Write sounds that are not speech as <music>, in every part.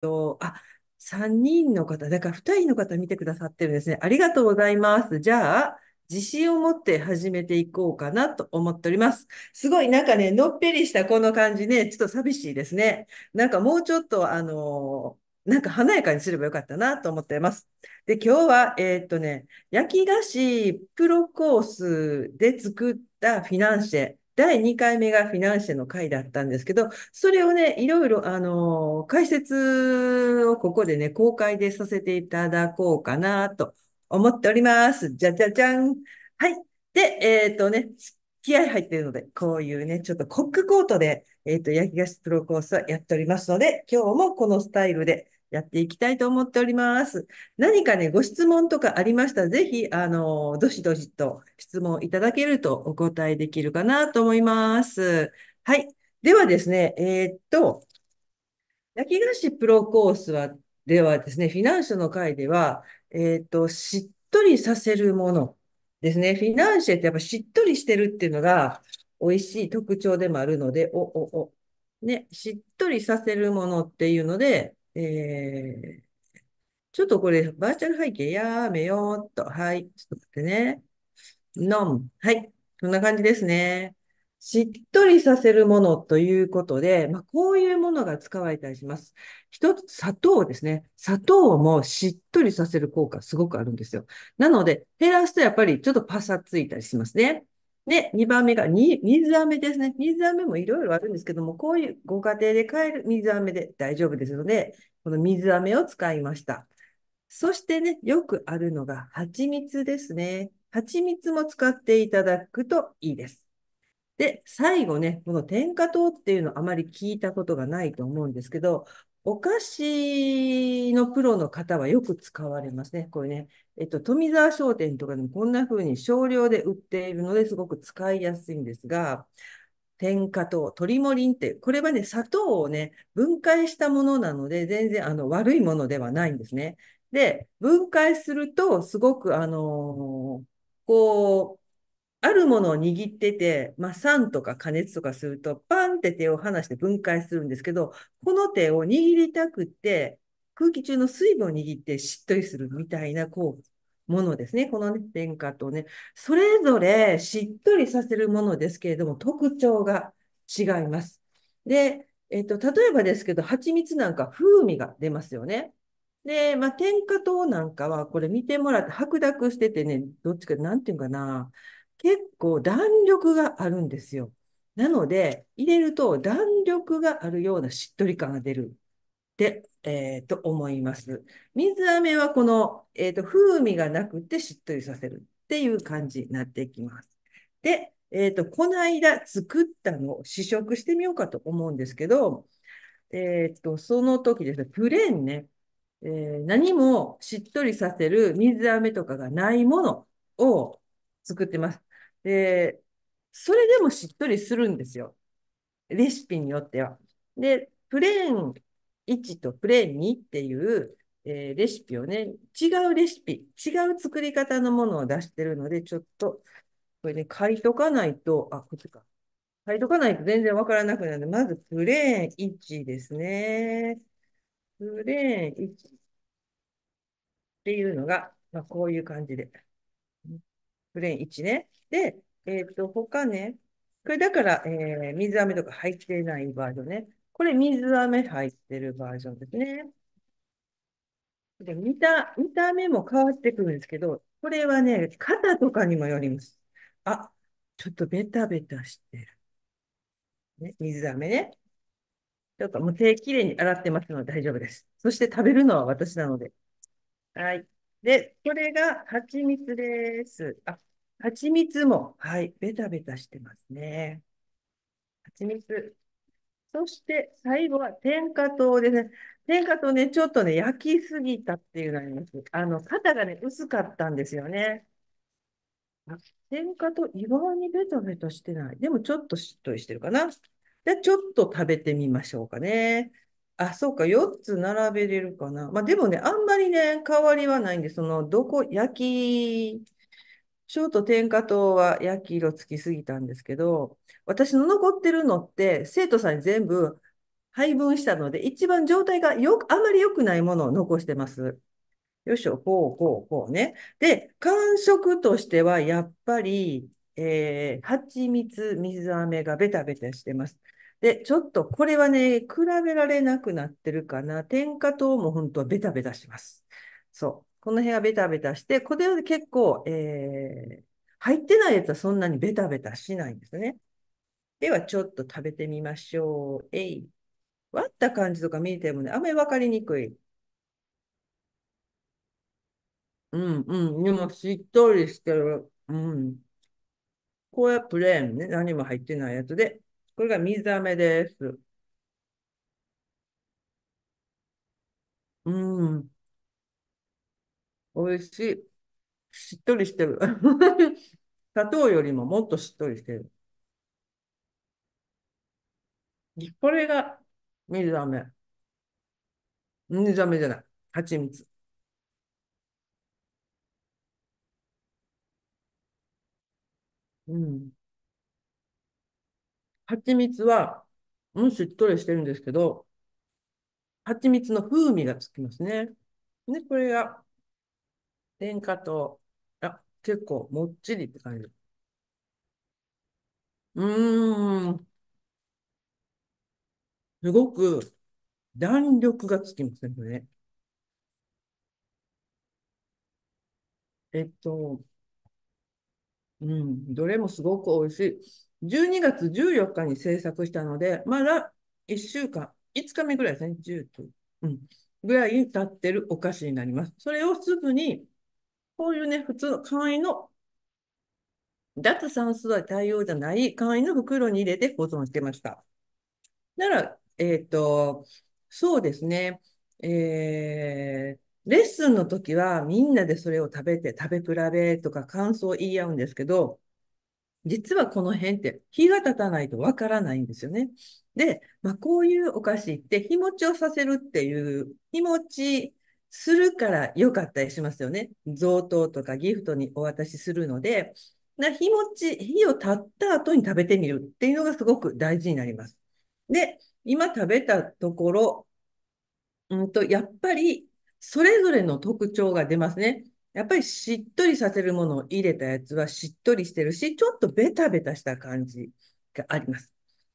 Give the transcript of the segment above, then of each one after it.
と、あ、3人の方、だから2人の方見てくださってるんですね。ありがとうございます。じゃあ、自信を持って始めていこうかなと思っております。すごいなんかね、のっぺりしたこの感じね、ちょっと寂しいですね。なんかもうちょっと、あのー、なんか華やかにすればよかったなと思っています。で、今日は、えー、っとね、焼き菓子プロコースで作ったフィナンシェ。第2回目がフィナンシェの回だったんですけど、それをね、いろいろ、あのー、解説をここでね、公開でさせていただこうかなと思っております。じゃじゃじゃん。はい。で、えっ、ー、とね、気合入ってるので、こういうね、ちょっとコックコートで、えっ、ー、と、焼き菓子プロコースはやっておりますので、今日もこのスタイルでやっていきたいと思っております。何かね、ご質問とかありましたら、ぜひ、あの、どしどしと質問いただけるとお答えできるかなと思います。はい。ではですね、えー、っと、焼き菓子プロコースは、ではですね、フィナンシェの回では、えー、っと、しっとりさせるものですね。フィナンシェってやっぱしっとりしてるっていうのが美味しい特徴でもあるので、お、お、お。ね、しっとりさせるものっていうので、えー、ちょっとこれ、バーチャル背景やめようっと。はい。ちょっと待ってね。のん。はい。こんな感じですね。しっとりさせるものということで、まあ、こういうものが使われたりします。一つ、砂糖ですね。砂糖もしっとりさせる効果すごくあるんですよ。なので、減らすとやっぱりちょっとパサついたりしますね。で、2番目がに水飴ですね。水飴もいろいろあるんですけども、こういうご家庭で買える水飴で大丈夫ですので、この水飴を使いました。そしてね、よくあるのが蜂蜜ですね。蜂蜜も使っていただくといいです。で、最後ね、この天下糖っていうのあまり聞いたことがないと思うんですけど、お菓子のプロの方はよく使われますね。これね、えっと、富沢商店とかでもこんな風に少量で売っているのですごく使いやすいんですが、添加糖、トリモリンって、これはね、砂糖をね、分解したものなので、全然あの悪いものではないんですね。で、分解すると、すごく、あのー、こう、あるものを握ってて、まあ、酸とか加熱とかすると、パンって手を離して分解するんですけど、この手を握りたくって、空気中の水分を握ってしっとりするみたいな、こう、ものですね。この、ね、電化とね、それぞれしっとりさせるものですけれども、特徴が違います。で、えっと、例えばですけど、蜂蜜なんか風味が出ますよね。で、まあ、天下糖なんかは、これ見てもらって、白濁しててね、どっちか、なんていうかな、結構弾力があるんですよ。なので、入れると弾力があるようなしっとり感が出るって、えー、と思います。水飴はこの、えー、と風味がなくてしっとりさせるっていう感じになっていきます。で、えっ、ー、と、この間作ったのを試食してみようかと思うんですけど、えっ、ー、と、その時ですね、プレーンね、えー、何もしっとりさせる水飴とかがないものを作ってます。で、それでもしっとりするんですよ。レシピによっては。で、プレーン1とプレーン2っていう、えー、レシピをね、違うレシピ、違う作り方のものを出してるので、ちょっと、これね、書いとかないと、あ、こっちか。書いとかないと全然わからなくなるので、まずプレーン1ですね。プレーン1っていうのが、まあ、こういう感じで。プレーン1ね。で、えっ、ー、と、他ね、これだから、えー、水飴とか入ってないバージョンね。これ水飴入ってるバージョンですね。で見た、見た目も変わってくるんですけど、これはね、肩とかにもよります。あ、ちょっとベタベタしてる。ね、水飴ね。ちょっともう手きれいに洗ってますので大丈夫です。そして食べるのは私なので。はい。で、これが蜂蜜です。あ、蜂蜜も、はい、ベタベタしてますね。蜂蜜。そして最後は天下糖ですね。天下糖ね、ちょっとね、焼きすぎたっていうのがあります。あの、肩がね、薄かったんですよね。天下糖、意外にベタベタしてない。でもちょっとしっとりしてるかな。じゃあちょっと食べてみましょうかね。あ、そうか、4つ並べれるかな。まあでもね、あんまりね、変わりはないんで、その、どこ、焼きショート天下糖は焼き色つきすぎたんですけど、私の残ってるのって生徒さんに全部配分したので、一番状態がよく、あまり良くないものを残してます。よいしょ、こう、こう、こうね。で、感触としてはやっぱり、えー、蜂蜜、水飴がベタベタしてます。で、ちょっとこれはね、比べられなくなってるかな。天下糖も本当はベタベタします。そう。この辺はベタベタして、これは結構、えー、入ってないやつはそんなにベタベタしないんですね。では、ちょっと食べてみましょう。えい。割った感じとか見えてもね、あんまりわかりにくい。うんうん。でも、しっとりしてる。うん。これはプレーンね。何も入ってないやつで。これが水飴です。うん。美味しい。しっとりしてる。<laughs> 砂糖よりももっとしっとりしてる。これが水飴。水飴じゃない。蜂蜜。うん。蜂蜜は、うん、しっとりしてるんですけど、蜂蜜の風味がつきますね。ね、これが天下と、あ、結構もっちりって感じ。うーん、すごく弾力がつきますね、これね。えっと、うん、どれもすごく美味しい。12月14日に制作したので、まだ1週間、5日目ぐらいですね、10と、うん、ぐらい経ってるお菓子になります。それをすぐにこういうね、普通の簡易の脱酸素は対応じゃない簡易の袋に入れて保存してました。なら、えっ、ー、と、そうですね、えー、レッスンの時はみんなでそれを食べて食べ比べとか感想を言い合うんですけど、実はこの辺って日が経たないとわからないんですよね。で、まあ、こういうお菓子って日持ちをさせるっていう、日持ちするから良かったりしますよね。贈答とかギフトにお渡しするので、な日持ち、火をたった後に食べてみるっていうのがすごく大事になります。で、今食べたところ、うんと、やっぱりそれぞれの特徴が出ますね。やっぱりしっとりさせるものを入れたやつはしっとりしてるし、ちょっとベタベタした感じがあります。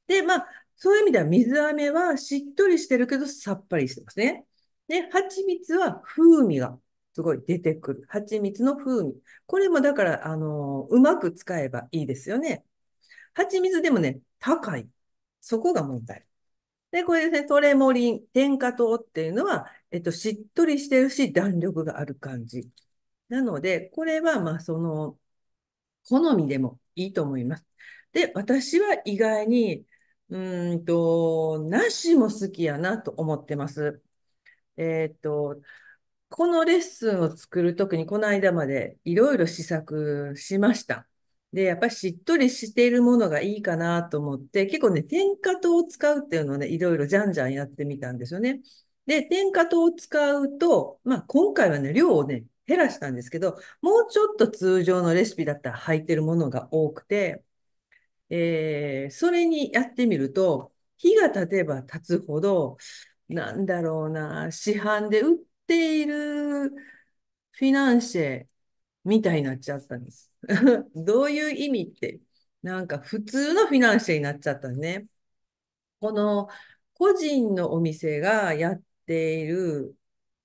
で、まあ、そういう意味では水飴はしっとりしてるけどさっぱりしてますね。で、蜂蜜は風味がすごい出てくる。蜂蜜の風味。これもだから、あのー、うまく使えばいいですよね。蜂蜜でもね、高い。そこが問題。で、これですね、トレモリン、天下糖っていうのは、えっと、しっとりしてるし、弾力がある感じ。なので、これは、まあ、その、好みでもいいと思います。で、私は意外に、うんと、なしも好きやなと思ってます。えっと、このレッスンを作る時に、この間までいろいろ試作しました。で、やっぱりしっとりしているものがいいかなと思って、結構ね、点火灯を使うっていうのをね、いろいろじゃんじゃんやってみたんですよね。で、点火灯を使うと、まあ今回はね、量をね、減らしたんですけど、もうちょっと通常のレシピだったら入ってるものが多くて、えー、それにやってみると、火が経てば経つほど、なんだろうな、市販で売っているフィナンシェみたいになっちゃったんです。<laughs> どういう意味って、なんか普通のフィナンシェになっちゃったね。この個人のお店がやっている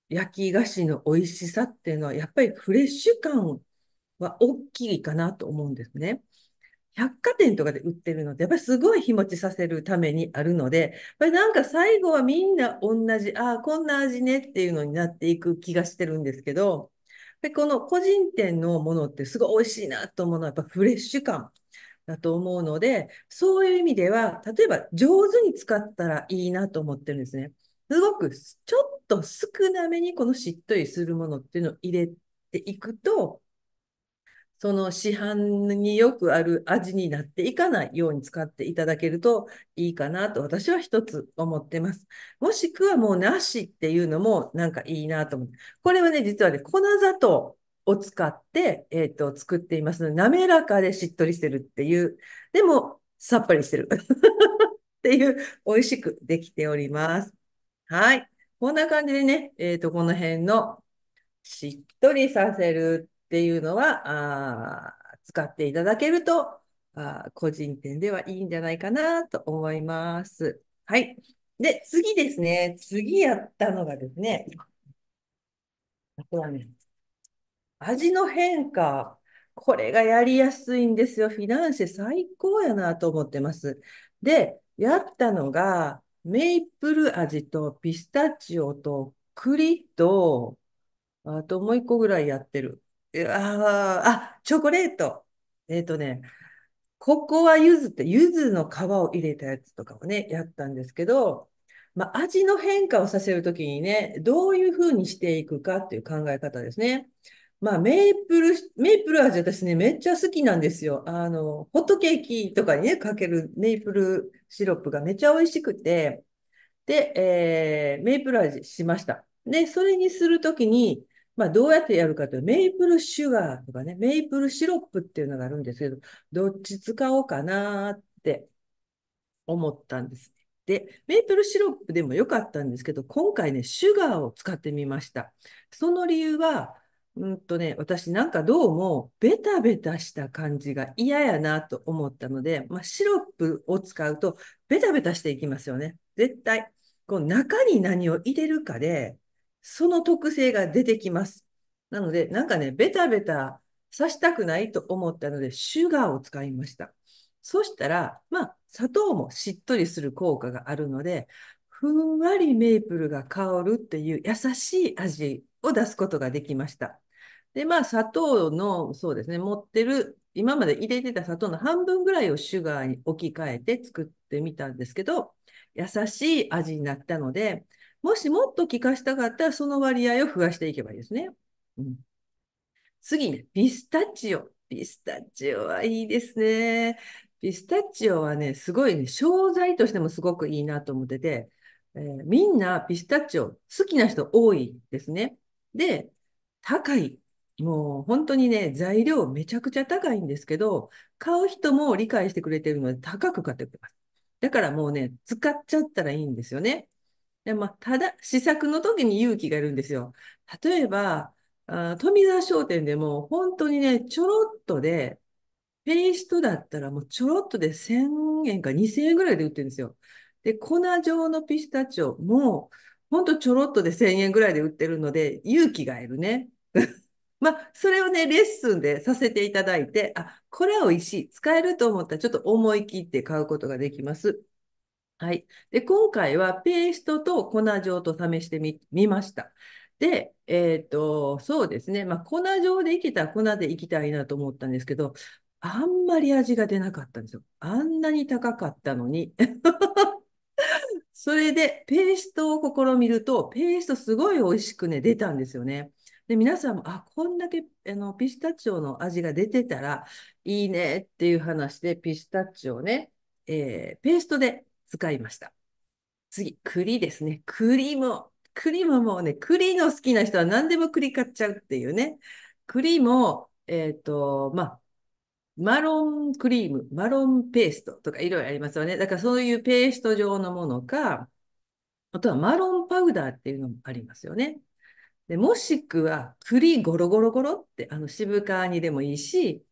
焼き菓子の美味しさっていうのは、やっぱりフレッシュ感は大きいかなと思うんですね。百貨店とかで売ってるのって、やっぱりすごい日持ちさせるためにあるので、やっぱりなんか最後はみんな同じ、ああ、こんな味ねっていうのになっていく気がしてるんですけど、でこの個人店のものってすごい美味しいなと思うのは、やっぱフレッシュ感だと思うので、そういう意味では、例えば上手に使ったらいいなと思ってるんですね。すごくちょっと少なめにこのしっとりするものっていうのを入れていくと、その市販によくある味になっていかないように使っていただけるといいかなと私は一つ思ってます。もしくはもうなしっていうのもなんかいいなと思って。これはね、実はね、粉砂糖を使って、えっ、ー、と、作っていますので、滑らかでしっとりしてるっていう、でもさっぱりしてる <laughs> っていう、美味しくできております。はい。こんな感じでね、えっ、ー、と、この辺のしっとりさせるっていうのは、あ使っていただけるとあ、個人店ではいいんじゃないかなと思います。はい。で、次ですね。次やったのがですね、はね、味の変化。これがやりやすいんですよ。フィナンシェ最高やなと思ってます。で、やったのが、メイプル味とピスタチオと栗と、あともう一個ぐらいやってる。あ、チョコレート。えっとね、ココアユズって、ユズの皮を入れたやつとかをね、やったんですけど、まあ、味の変化をさせるときにね、どういうふうにしていくかっていう考え方ですね。まあ、メープル、メープル味私ね、めっちゃ好きなんですよ。あの、ホットケーキとかにね、かけるメープルシロップがめっちゃ美味しくて、で、えー、メープル味しました。で、それにするときに、まあ、どうやってやるかというと、メイプルシュガーとかね、メイプルシロップっていうのがあるんですけど、どっち使おうかなって思ったんです。で、メイプルシロップでも良かったんですけど、今回ね、シュガーを使ってみました。その理由は、うんとね、私なんかどうもベタベタした感じが嫌やなと思ったので、まあ、シロップを使うとベタベタしていきますよね。絶対。こう中に何を入れるかで、その特性が出てきます。なので、なんかね、ベタベタ刺したくないと思ったので、シュガーを使いました。そしたら、まあ、砂糖もしっとりする効果があるので、ふんわりメープルが香るっていう優しい味を出すことができました。で、まあ、砂糖の、そうですね、持ってる、今まで入れてた砂糖の半分ぐらいをシュガーに置き換えて作ってみたんですけど、優しい味になったので、もしもっと効かしたかったら、その割合を増やしていけばいいですね。うん、次ね、ピスタチオ。ピスタチオはいいですね。ピスタチオはね、すごいね、商材としてもすごくいいなと思ってて、えー、みんなピスタチオ好きな人多いですね。で、高い。もう本当にね、材料めちゃくちゃ高いんですけど、買う人も理解してくれてるので高く買ってくれます。だからもうね、使っちゃったらいいんですよね。で、まあ、ただ、試作の時に勇気がいるんですよ。例えば、あ富澤商店でも本当にね、ちょろっとで、ペーストだったらもうちょろっとで1000円か2000円ぐらいで売ってるんですよ。で、粉状のピスタチオも、ほんとちょろっとで1000円ぐらいで売ってるので、勇気がいるね。<laughs> まあ、それをね、レッスンでさせていただいて、あ、これは美味しい。使えると思ったらちょっと思い切って買うことができます。はい。で、今回はペーストと粉状と試してみました。で、えっ、と、そうですね。まあ、粉状で生きたら粉でいきたいなと思ったんですけど、あんまり味が出なかったんですよ。あんなに高かったのに。<laughs> それで、ペーストを試みると、ペーストすごい美味しくね、出たんですよね。で、皆さんも、あ、こんだけあのピスタチオの味が出てたらいいねっていう話で、ピスタチオね、えー、ペーストで使いました。次、栗ですね。栗も、栗ももうね、栗の好きな人は何でも栗買っちゃうっていうね。栗も、えっ、ー、と、まあ、マロンクリーム、マロンペーストとかいろいろありますよね。だからそういうペースト状のものか、あとはマロンパウダーっていうのもありますよね。でもしくは、栗ゴロゴロゴロって、あの、渋皮煮でもいいし、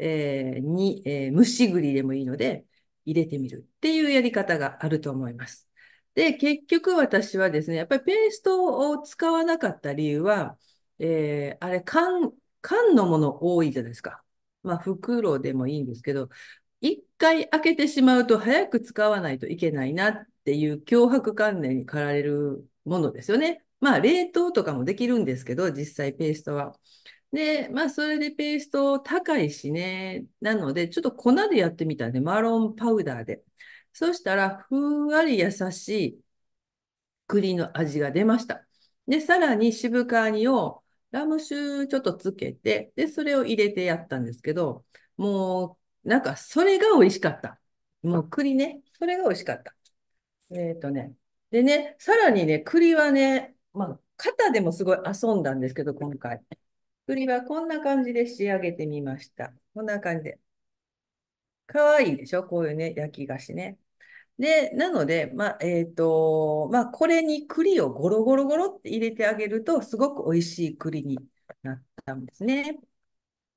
えー、に、えー、蒸し栗でもいいので、入れてみるっていうやり方があると思います。で、結局私はですね、やっぱりペーストを使わなかった理由は、えー、あれ、缶、缶のもの多いじゃないですか。まあ、袋でもいいんですけど、一回開けてしまうと早く使わないといけないなっていう脅迫観念に駆られるものですよね。まあ、冷凍とかもできるんですけど、実際ペーストは。で、まあ、それでペースト高いしね。なので、ちょっと粉でやってみたね。マロンパウダーで。そしたら、ふんわり優しい栗の味が出ました。で、さらに渋皮煮をラム酒ちょっとつけて、で、それを入れてやったんですけど、もう、なんか、それが美味しかった。もう栗ね。それが美味しかった。えっ、ー、とね。でね、さらにね、栗はね、まあ、肩でもすごい遊んだんですけど、今回。栗はこんな感じで仕上げてみました。こんな感じで。かわいいでしょこういうね、焼き菓子ね。で、なので、まあ、えっ、ー、と、まあ、これに栗をゴロゴロゴロって入れてあげると、すごく美味しい栗になったんですね。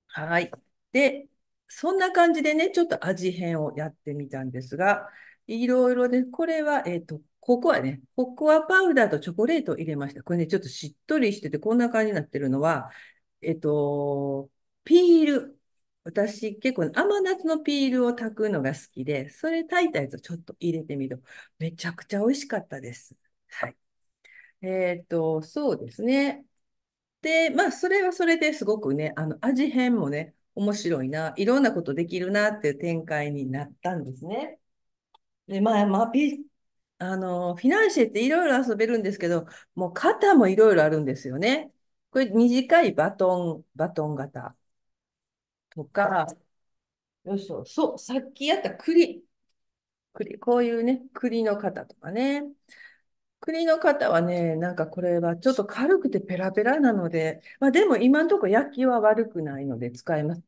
はい。で、そんな感じでね、ちょっと味変をやってみたんですが、いろいろで、これは、えっ、ー、と、ここはね、ココアパウダーとチョコレートを入れました。これね、ちょっとしっとりしてて、こんな感じになってるのは、えっと、ピール。私結構甘夏のピールを炊くのが好きで、それ炊いたやつをちょっと入れてみる。めちゃくちゃ美味しかったです。はい。えっと、そうですね。で、まあ、それはそれですごくね、あの、味変もね、面白いな、いろんなことできるなっていう展開になったんですね。で、まあ、まあ、ピ、あの、フィナンシェっていろいろ遊べるんですけど、もう型もいろいろあるんですよね。これ短いバトン、バトン型とか、よいしょ、そう、さっきやった栗。栗、こういうね、栗の型とかね。栗の型はね、なんかこれはちょっと軽くてペラペラなので、まあでも今のところ焼きは悪くないので使います。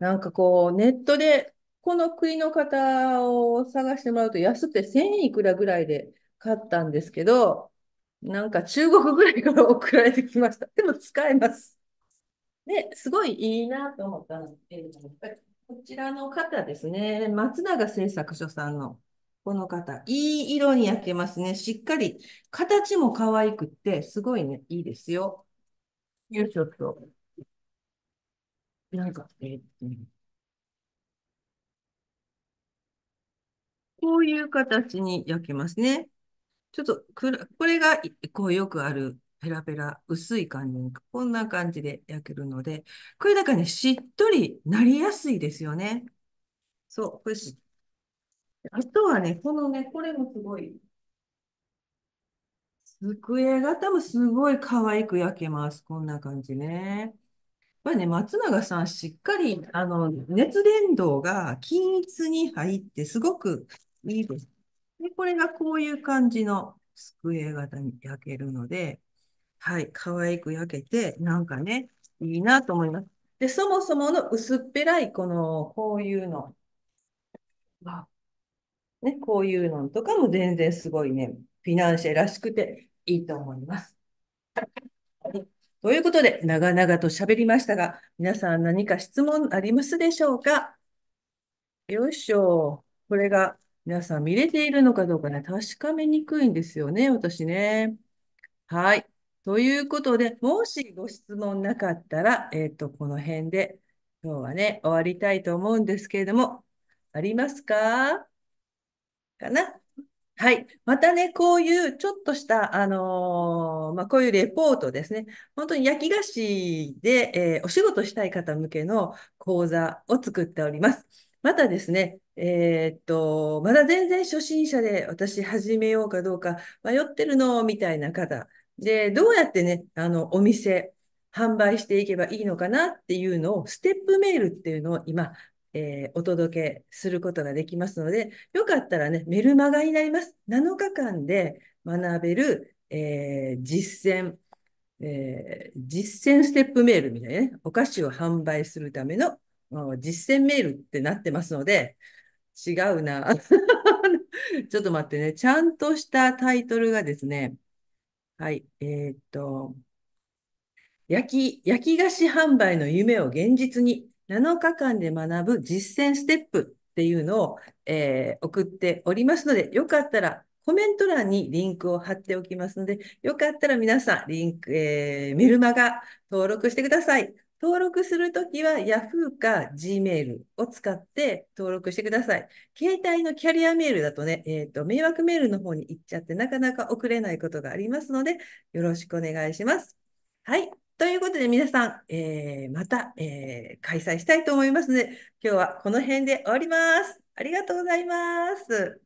なんかこう、ネットでこの栗の型を探してもらうと安くて1000いくらぐらいで買ったんですけど、なんか中国ぐらいから送られてきました。でも使えます。ね、すごいいいなと思ったんですけれども、こちらの方ですね、松永製作所さんのこの方、いい色に焼けますね。しっかり、形も可愛くって、すごいね、いいですよ。よいしょっと。なんか、えっと、こういう形に焼けますね。ちょっとくこれがこうよくあるペラペラ、薄い感じに、こんな感じで焼けるので、これだからね、しっとりなりやすいですよね。そう、これし。あとはね、このね、これもすごい。机型もすごい可愛く焼けます。こんな感じね。やっぱりね、松永さん、しっかり、あの、熱伝導が均一に入って、すごくいいです。で、これがこういう感じのスクエア型に焼けるので、はい、可愛く焼けて、なんかね、いいなと思います。で、そもそもの薄っぺらい、この、こういうの。ね、こういうのとかも全然すごいね、フィナンシェらしくていいと思います。ということで、長々と喋りましたが、皆さん何か質問ありますでしょうかよいしょ。これが皆さん見れているのかどうかね、確かめにくいんですよね、私ね。はい。ということで、もしご質問なかったら、えっ、ー、と、この辺で今日はね、終わりたいと思うんですけれども、ありますかかなはい。またね、こういうちょっとした、あのー、まあ、こういうレポートですね。本当に焼き菓子で、えー、お仕事したい方向けの講座を作っております。またですね、えー、っと、まだ全然初心者で私始めようかどうか迷ってるの、みたいな方。で、どうやってね、あの、お店、販売していけばいいのかなっていうのを、ステップメールっていうのを今、えー、お届けすることができますので、よかったらね、メルマガになります。7日間で学べる、えー、実践、えー、実践ステップメールみたいなね、お菓子を販売するための実践メールってなってますので、違うな。<laughs> ちょっと待ってね。ちゃんとしたタイトルがですね、はい、えー、っと、焼き、焼き菓子販売の夢を現実に7日間で学ぶ実践ステップっていうのを、えー、送っておりますので、よかったらコメント欄にリンクを貼っておきますので、よかったら皆さん、リンク、えー、メルマガ登録してください。登録するときは Yahoo か Gmail を使って登録してください。携帯のキャリアメールだとね、えっ、ー、と、迷惑メールの方に行っちゃってなかなか送れないことがありますので、よろしくお願いします。はい。ということで皆さん、えー、また、えー、開催したいと思いますので、今日はこの辺で終わります。ありがとうございます。